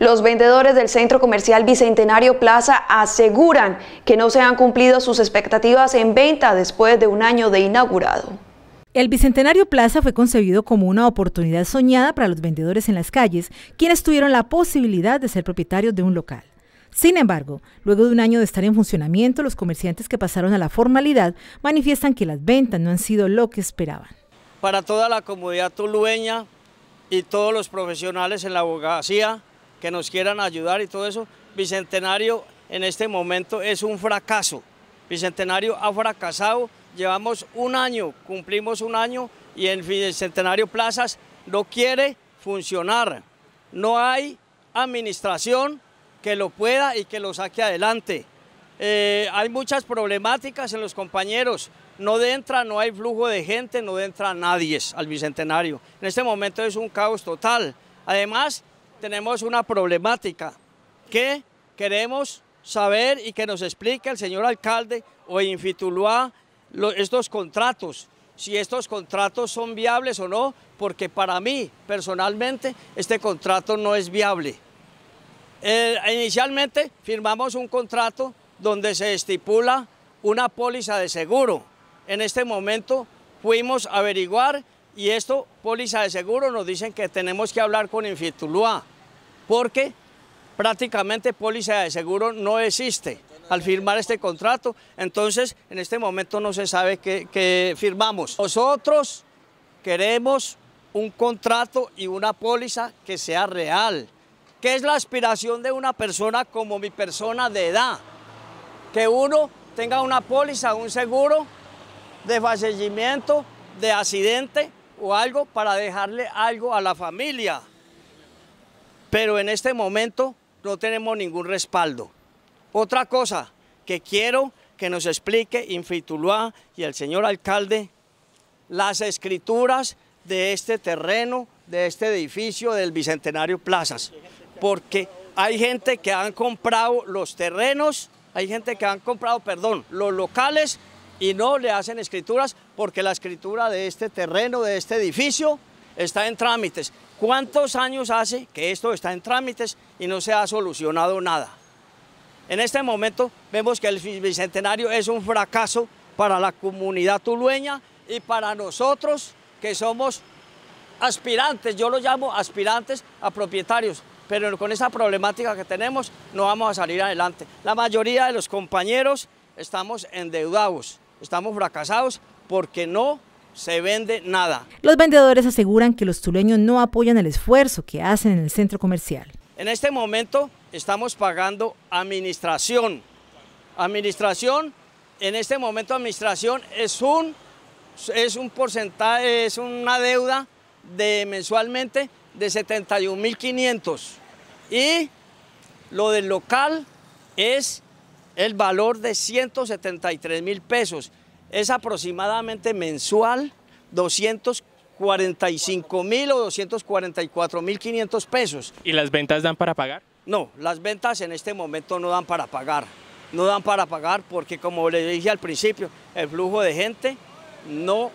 Los vendedores del Centro Comercial Bicentenario Plaza aseguran que no se han cumplido sus expectativas en venta después de un año de inaugurado. El Bicentenario Plaza fue concebido como una oportunidad soñada para los vendedores en las calles, quienes tuvieron la posibilidad de ser propietarios de un local. Sin embargo, luego de un año de estar en funcionamiento, los comerciantes que pasaron a la formalidad manifiestan que las ventas no han sido lo que esperaban. Para toda la comunidad tulueña y todos los profesionales en la abogacía, que nos quieran ayudar y todo eso. Bicentenario en este momento es un fracaso. Bicentenario ha fracasado, llevamos un año, cumplimos un año y el Bicentenario Plazas no quiere funcionar. No hay administración que lo pueda y que lo saque adelante. Eh, hay muchas problemáticas en los compañeros. No entra, no hay flujo de gente, no entra nadie al Bicentenario. En este momento es un caos total. Además, tenemos una problemática que queremos saber y que nos explique el señor alcalde o Infituluá estos contratos, si estos contratos son viables o no, porque para mí personalmente este contrato no es viable. Eh, inicialmente firmamos un contrato donde se estipula una póliza de seguro. En este momento fuimos a averiguar y esto, póliza de seguro, nos dicen que tenemos que hablar con Infituluá porque prácticamente póliza de seguro no existe al firmar este contrato, entonces en este momento no se sabe qué, firmamos. Nosotros queremos un contrato y una póliza que sea real, que es la aspiración de una persona como mi persona de edad, que uno tenga una póliza, un seguro de fallecimiento, de accidente o algo para dejarle algo a la familia pero en este momento no tenemos ningún respaldo. Otra cosa que quiero que nos explique Infituluá y el señor alcalde, las escrituras de este terreno, de este edificio del Bicentenario Plazas, porque hay gente que han comprado los terrenos, hay gente que han comprado, perdón, los locales y no le hacen escrituras porque la escritura de este terreno, de este edificio, está en trámites. ¿Cuántos años hace que esto está en trámites y no se ha solucionado nada? En este momento vemos que el Bicentenario es un fracaso para la comunidad tulueña y para nosotros que somos aspirantes, yo lo llamo aspirantes a propietarios, pero con esa problemática que tenemos no vamos a salir adelante. La mayoría de los compañeros estamos endeudados, estamos fracasados porque no se vende nada. Los vendedores aseguran que los tuleños no apoyan el esfuerzo que hacen en el centro comercial. En este momento estamos pagando administración. Administración, en este momento administración es un, es un porcentaje, es una deuda de mensualmente de 71.500. Y lo del local es el valor de 173 mil pesos es aproximadamente mensual 245 mil o 244 mil 500 pesos. ¿Y las ventas dan para pagar? No, las ventas en este momento no dan para pagar. No dan para pagar porque, como les dije al principio, el flujo de gente no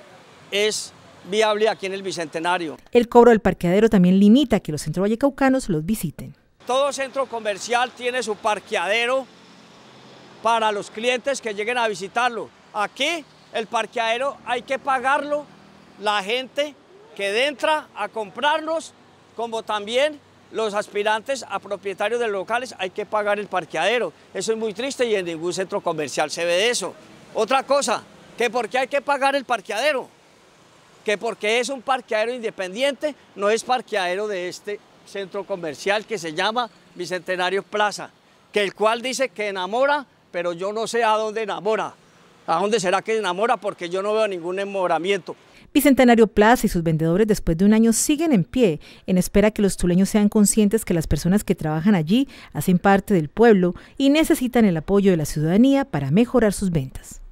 es viable aquí en el Bicentenario. El cobro del parqueadero también limita que los centro vallecaucanos los visiten. Todo centro comercial tiene su parqueadero para los clientes que lleguen a visitarlo. Aquí el parqueadero hay que pagarlo la gente que entra a comprarlos, como también los aspirantes a propietarios de locales hay que pagar el parqueadero. Eso es muy triste y en ningún centro comercial se ve eso. Otra cosa, que por qué hay que pagar el parqueadero, que porque es un parqueadero independiente, no es parqueadero de este centro comercial que se llama Bicentenario Plaza, que el cual dice que enamora, pero yo no sé a dónde enamora. ¿A dónde será que se enamora? Porque yo no veo ningún enamoramiento. Bicentenario Plaza y sus vendedores después de un año siguen en pie, en espera que los tuleños sean conscientes que las personas que trabajan allí hacen parte del pueblo y necesitan el apoyo de la ciudadanía para mejorar sus ventas.